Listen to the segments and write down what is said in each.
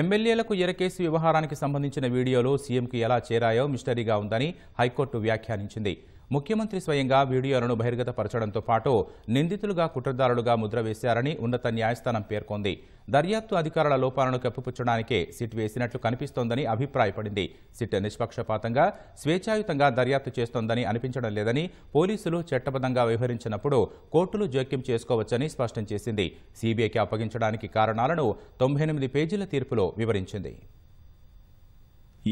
ఎమ్మెల్యేలకు ఎరకేసి వ్యవహారానికి సంబంధించిన వీడియోలు సీఎంకి ఎలా చేరాయో మిస్టరీగా ఉందని హైకోర్టు వ్యాఖ్యానించింది ముఖ్యమంత్రి స్వయంగా వీడియోలను బహిర్గతపరచడంతో పాటు నిందితులుగా కుట్రదారులుగా ముద్ర వేశారని ఉన్నత న్యాయస్థానం పేర్కొంది దర్యాప్తు అధికారుల లోపాలను కప్పిపుచ్చడానికే సిట్ వేసినట్లు కనిపిస్తోందని అభిప్రాయపడింది సిట్ నిష్పక్షపాతంగా స్వేచ్ఛాయుతంగా దర్యాప్తు చేస్తోందని అనిపించడం లేదని పోలీసులు చట్టబద్ధంగా వ్యవహరించినప్పుడు కోర్టులు జోక్యం చేసుకోవచ్చని స్పష్టం చేసింది సీబీఐకి అప్పగించడానికి కారణాలను తొంభై పేజీల తీర్పులో వివరించింది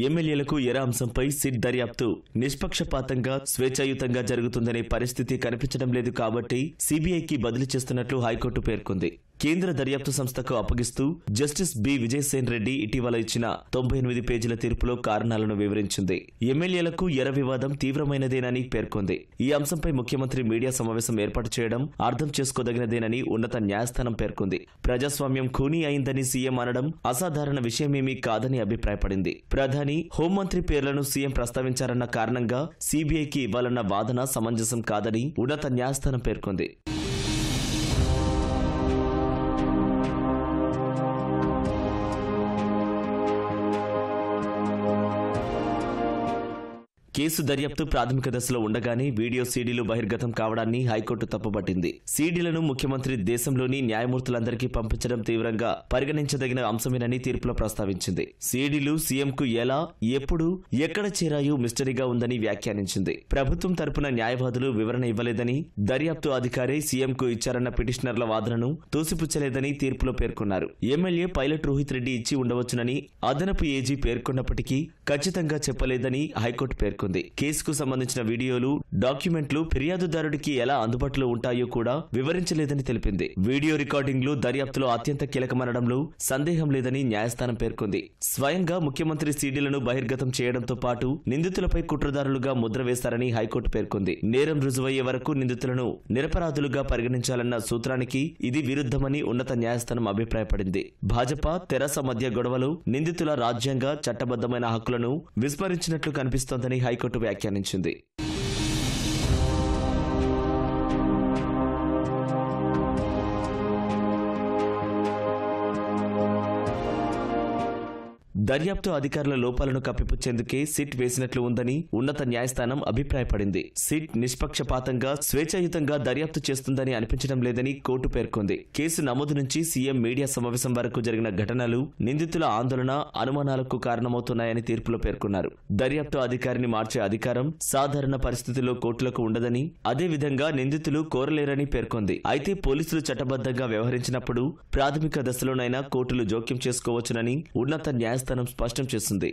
ఎమ్మెల్యేలకు ఎర అంశంపై సిట్ దర్యాప్తు నిష్పక్షపాతంగా స్వేచ్ఛాయుతంగా జరుగుతుందనే పరిస్థితి కనిపించడం లేదు కాబట్టి సీబీఐకి బదిలీ చేస్తున్నట్లు హైకోర్టు పేర్కొంది కేంద్ర దర్యాప్తు సంస్థకు అప్పగిస్తూ జస్టిస్ బి విజయసేన్ రెడ్డి ఇటీవల ఇచ్చిన తొంభై ఎనిమిది పేజీల తీర్పులో కారణాలను వివరించింది ఎమ్మెల్యేలకు ఎర వివాదం తీవ్రమైనదేనని పేర్కొంది ఈ అంశంపై ముఖ్యమంత్రి మీడియా సమావేశం ఏర్పాటు చేయడం అర్థం చేసుకోదగినదేనని ఉన్నత న్యాయస్థానం పేర్కొంది ప్రజాస్వామ్యం ఖూనీ అయిందని సీఎం అనడం అసాధారణ విషయమేమీ కాదని అభిప్రాయపడింది ప్రధాని హోంమంత్రి పేర్లను సీఎం ప్రస్తావించారన్న కారణంగా సీబీఐకి ఇవ్వాలన్న వాదన సమంజసం కాదని ఉన్నత న్యాయస్థానం పేర్కొంది కేసు దర్యాప్తు ప్రాథమిక దశలో ఉండగానే వీడియో సీడీలు బహిర్గతం కావడాన్ని హైకోర్టు తప్పుబట్టింది సీడీలను ముఖ్యమంత్రి దేశంలోని న్యాయమూర్తులందరికీ పంపించడం తీవ్రంగా పరిగణించదగిన అంశమేనని తీర్పులో ప్రస్తావించింది సీడీలు సీఎంకు ఎలా ఎప్పుడు ఎక్కడ చేరాయో మిస్టరీగా ఉందని వ్యాఖ్యానించింది ప్రభుత్వం తరపున న్యాయవాదులు వివరణ ఇవ్వలేదని దర్యాప్తు అధికారి సీఎంకు ఇచ్చారన్న పిటిషనర్ల వాదనను తోసిపుచ్చలేదని తీర్పులో పేర్కొన్నారు ఎమ్మెల్యే పైలట్ రోహిత్ రెడ్డి ఇచ్చి ఉండవచ్చునని అదనపు ఏజీ పేర్కొన్నప్పటికీ ఖచ్చితంగా చెప్పలేదని హైకోర్టు పేర్కొంది పేర్కొంది కేసుకు సంబంధించిన వీడియోలు డాక్యుమెంట్లు ఫిర్యాదుదారుడికి ఎలా అందుబాటులో ఉంటాయో కూడా వివరించలేదని తెలిపింది వీడియో రికార్డింగ్లు దర్యాప్తులో అత్యంత కీలకమనడంలో సందేహం లేదని న్యాయస్థానం పేర్కొంది స్వయంగా ముఖ్యమంత్రి సీడీలను బహిర్గతం చేయడంతో పాటు నిందితులపై కుట్రదారులుగా ముద్ర వేశారని హైకోర్టు పేర్కొంది నేరం రుజువయ్యే వరకు నిందితులను నిరపరాధులుగా పరిగణించాలన్న సూత్రానికి ఇది విరుద్ధమని ఉన్నత న్యాయస్థానం అభిప్రాయపడింది భాజపా తెరాస మధ్య గొడవలు నిందితుల రాజ్యాంగ చట్టబద్దమైన హక్కులను విస్మరించినట్లు కనిపిస్తోందని హైకోర్టు వ్యాఖ్యానించింది దర్యాప్తు అధికారుల లోపాలను కప్పిపుచ్చేందుకే సిట్ వేసినట్లు ఉందని ఉన్నత న్యాయస్థానం అభిప్రాయపడింది సిట్ నిష్పక్షపాతంగా స్వేచ్ఛాయుతంగా దర్యాప్తు చేస్తుందని అనిపించడం లేదని కోర్టు పేర్కొంది కేసు నమోదు నుంచి సీఎం మీడియా సమావేశం వరకు జరిగిన ఘటనలు నిందితుల ఆందోళన అనుమానాలకు కారణమవుతున్నాయని తీర్పులో పేర్కొన్నారు దర్యాప్తు అధికారిని మార్చే అధికారం సాధారణ పరిస్థితుల్లో కోర్టులకు ఉండదని అదేవిధంగా నిందితులు కోరలేరని పేర్కొంది అయితే పోలీసులు చట్టబద్ధంగా వ్యవహరించినప్పుడు ప్రాథమిక దశలోనైనా కోర్టులు జోక్యం చేసుకోవచ్చునని ఉన్నత న్యాయస్థానం స్పష్టం చేసింది